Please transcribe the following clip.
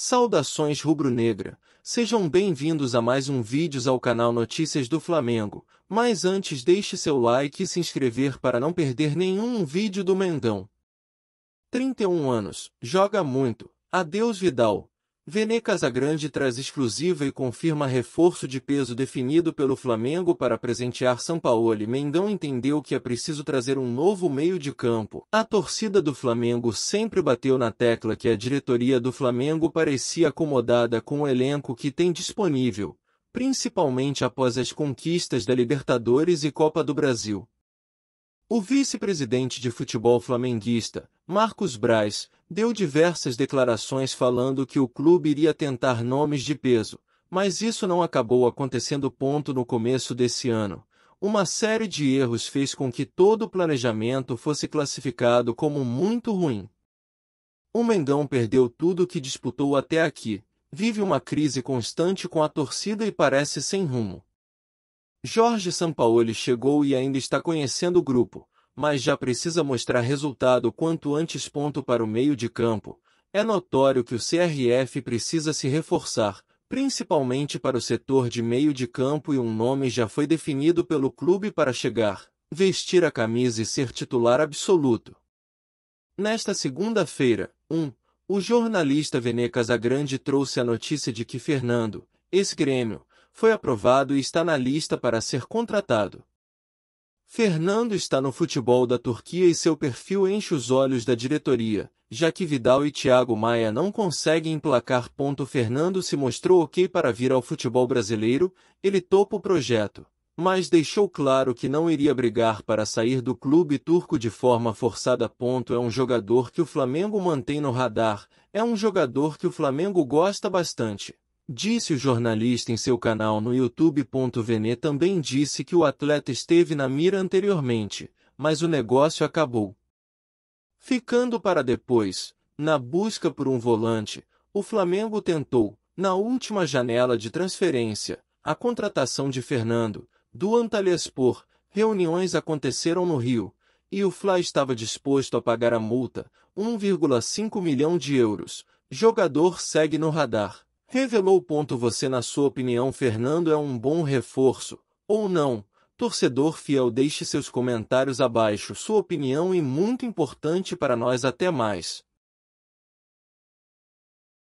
Saudações rubro-negra, sejam bem-vindos a mais um vídeos ao canal Notícias do Flamengo, mas antes deixe seu like e se inscrever para não perder nenhum vídeo do Mendão. 31 anos, joga muito, adeus Vidal, Vene Casagrande traz exclusiva e confirma reforço de peso definido pelo Flamengo para presentear São Paulo. Mendão entendeu que é preciso trazer um novo meio de campo. A torcida do Flamengo sempre bateu na tecla que a diretoria do Flamengo parecia acomodada com o elenco que tem disponível, principalmente após as conquistas da Libertadores e Copa do Brasil. O vice-presidente de futebol flamenguista, Marcos Braz, deu diversas declarações falando que o clube iria tentar nomes de peso, mas isso não acabou acontecendo. Ponto no começo desse ano. Uma série de erros fez com que todo o planejamento fosse classificado como muito ruim. O Mengão perdeu tudo que disputou até aqui, vive uma crise constante com a torcida e parece sem rumo. Jorge Sampaoli chegou e ainda está conhecendo o grupo, mas já precisa mostrar resultado quanto antes. Ponto para o meio de campo. É notório que o CRF precisa se reforçar, principalmente para o setor de meio de campo e um nome já foi definido pelo clube para chegar, vestir a camisa e ser titular absoluto. Nesta segunda-feira, 1. Um, o jornalista Vene Casagrande trouxe a notícia de que Fernando, ex-grêmio, foi aprovado e está na lista para ser contratado. Fernando está no futebol da Turquia e seu perfil enche os olhos da diretoria, já que Vidal e Thiago Maia não conseguem emplacar. Ponto Fernando se mostrou ok para vir ao futebol brasileiro, ele topa o projeto, mas deixou claro que não iria brigar para sair do clube turco de forma forçada. Ponto é um jogador que o Flamengo mantém no radar, é um jogador que o Flamengo gosta bastante. Disse o jornalista em seu canal no YouTube. Vené também disse que o atleta esteve na mira anteriormente, mas o negócio acabou. Ficando para depois, na busca por um volante, o Flamengo tentou, na última janela de transferência, a contratação de Fernando, do Antalyaspor. Reuniões aconteceram no Rio, e o Fla estava disposto a pagar a multa, 1,5 milhão de euros. Jogador segue no radar. Revelou. o ponto Você, na sua opinião, Fernando é um bom reforço, ou não? Torcedor fiel, deixe seus comentários abaixo. Sua opinião é muito importante para nós. Até mais.